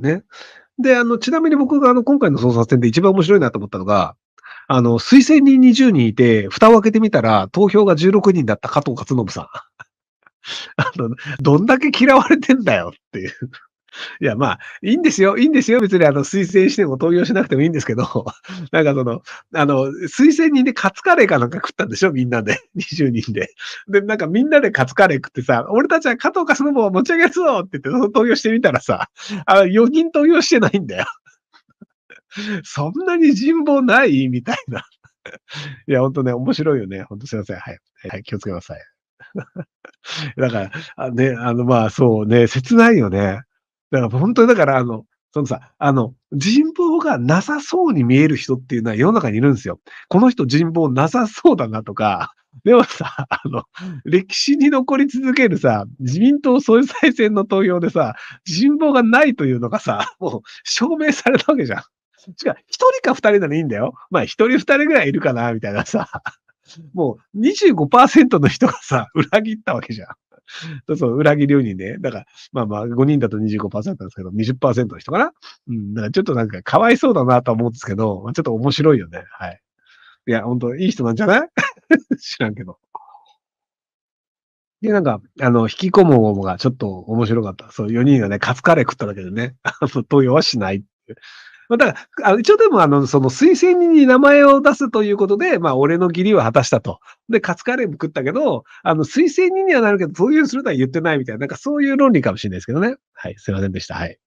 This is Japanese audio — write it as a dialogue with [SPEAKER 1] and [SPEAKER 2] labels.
[SPEAKER 1] うね。で、あの、ちなみに僕があの、今回の捜査戦で一番面白いなと思ったのが、あの、推薦人20人いて、蓋を開けてみたら、投票が16人だった加藤勝信さん。あの、どんだけ嫌われてんだよっていういや、まあ、いいんですよ。いいんですよ。別に、あの、推薦しても投票しなくてもいいんですけど、なんかその、あの、推薦人でカツカレーかなんか食ったんでしょみんなで。20 人で。で、なんかみんなでカツカレー食ってさ、俺たちは加藤かその棒持ち上げるぞって言って、投票してみたらさ、あの、4人投票してないんだよ。そんなに人望ないみたいな。いや、ほんとね、面白いよね。ほんとすいません。はい。はい、気をつけなさい。だから、あね、あの、まあ、そうね、切ないよね。だから本当にだからあの、そのさ、あの、人望がなさそうに見える人っていうのは世の中にいるんですよ。この人人望なさそうだなとか、でもさ、あの、歴史に残り続けるさ、自民党総裁選の投票でさ、人望がないというのがさ、もう証明されたわけじゃん。しかも、一人か二人ならいいんだよ。まあ、一人二人ぐらいいるかな、みたいなさ。もう25%の人がさ、裏切ったわけじゃん。そう、そう、裏切りにね、だから、まあまあ、5人だと25%なんですけど、20%の人かなうん、だからちょっとなんか、かわいそうだなと思うんですけど、まあ、ちょっと面白いよね。はい。いや、本当いい人なんじゃない 知らんけど。で、なんか、あの、引きこも方もがちょっと面白かった。そう、4人がね、カツカレー食っただけでね、あの、投与はしないまあ、だから、一応でも、あの、その推薦人に名前を出すということで、まあ、俺の義理は果たしたと。で、カツカレーも食ったけど、あの、推薦人にはなるけど、そういうするとは言ってないみたいな、なんかそういう論理かもしれないですけどね。はい、すいませんでした。はい。